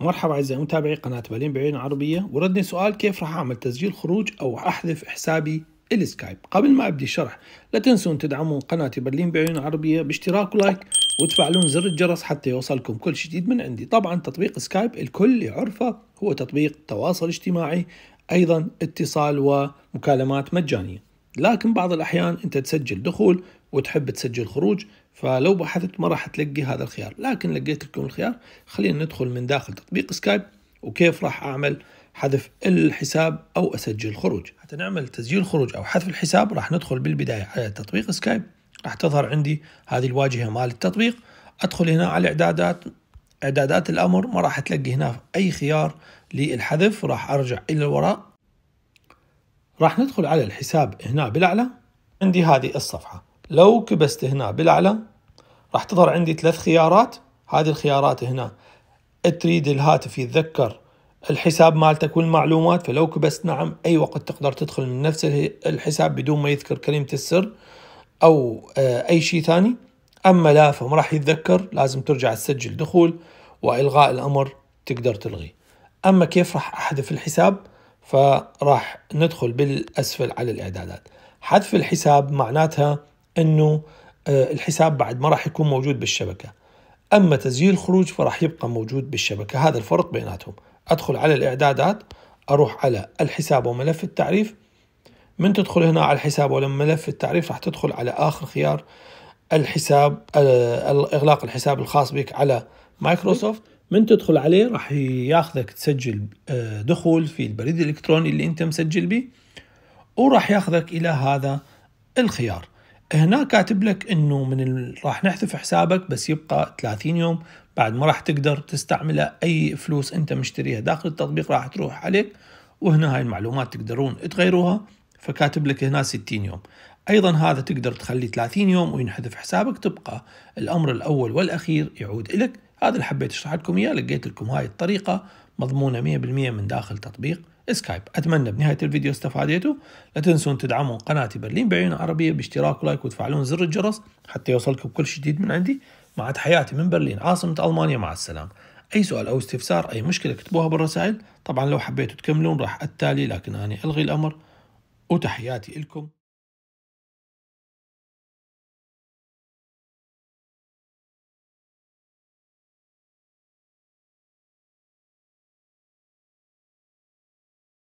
مرحبا أعزائي متابعي قناة بالين بعين عربية وردني سؤال كيف راح أعمل تسجيل خروج أو أحذف حسابي السكايب قبل ما أبدي الشرح لا تنسون تدعمون قناتي برلين بعيون عربية باشتراك ولايك وتفعلون زر الجرس حتى يوصلكم كل جديد من عندي طبعا تطبيق سكايب الكل يعرفه هو تطبيق تواصل اجتماعي أيضا اتصال ومكالمات مجانية لكن بعض الأحيان أنت تسجل دخول وتحب تسجل خروج فلو بحثت ما راح تلقي هذا الخيار لكن لقيت لكم الخيار خلينا ندخل من داخل تطبيق سكايب وكيف راح أعمل حذف الحساب أو أسجل خروج حتى نعمل تسجيل خروج أو حذف الحساب راح ندخل بالبداية على تطبيق سكايب راح تظهر عندي هذه الواجهة مال التطبيق أدخل هنا على إعدادات إعدادات الأمر ما راح تلقي هنا أي خيار للحذف راح أرجع إلى الوراء راح ندخل على الحساب هنا بالاعلى عندي هذه الصفحه لو كبست هنا بالاعلى راح تظهر عندي ثلاث خيارات هذه الخيارات هنا تريد الهاتف يتذكر الحساب مالتك والمعلومات فلو كبست نعم اي وقت تقدر تدخل من نفس الحساب بدون ما يذكر كلمه السر او آه، اي شيء ثاني اما لا فما راح يتذكر لازم ترجع تسجل دخول والغاء الامر تقدر تلغيه اما كيف راح احذف الحساب فراح ندخل بالأسفل على الإعدادات حذف الحساب معناتها أنه آه، الحساب بعد ما راح يكون موجود بالشبكة أما تسجيل الخروج فراح يبقى موجود بالشبكة هذا الفرق بيناتهم أدخل على الإعدادات أروح على الحساب وملف التعريف من تدخل هنا على الحساب ولا ملف التعريف راح تدخل على آخر خيار الحساب آه، إغلاق الحساب الخاص بك على مايكروسوفت من تدخل عليه راح ياخذك تسجل آه، دخول في البريد الالكتروني اللي انت مسجل به وراح ياخذك الى هذا الخيار هنا كاتب لك انه من ال... راح نحذف حسابك بس يبقى 30 يوم بعد ما راح تقدر تستعمل اي فلوس انت مشتريها داخل التطبيق راح تروح عليك وهنا هاي المعلومات تقدرون تغيروها فكاتب لك هنا 60 يوم ايضا هذا تقدر تخلي 30 يوم وينحذف حسابك تبقى الامر الاول والاخير يعود لك هذا اللي حبيت اشرح لكم اياه لقيت لكم هاي الطريقه مضمونه 100% من داخل تطبيق سكايب اتمنى بنهايه الفيديو استفاديتوا لا تنسون تدعمون قناتي برلين بعيون عربيه باشتراك ولايك وتفعلون زر الجرس حتى يوصلكم كل جديد من عندي مع تحياتي من برلين عاصمه المانيا مع السلامه اي سؤال او استفسار اي مشكله اكتبوها بالرسائل طبعا لو حبيتوا تكملون راح التالي لكن اني الغي الامر وتحياتي لكم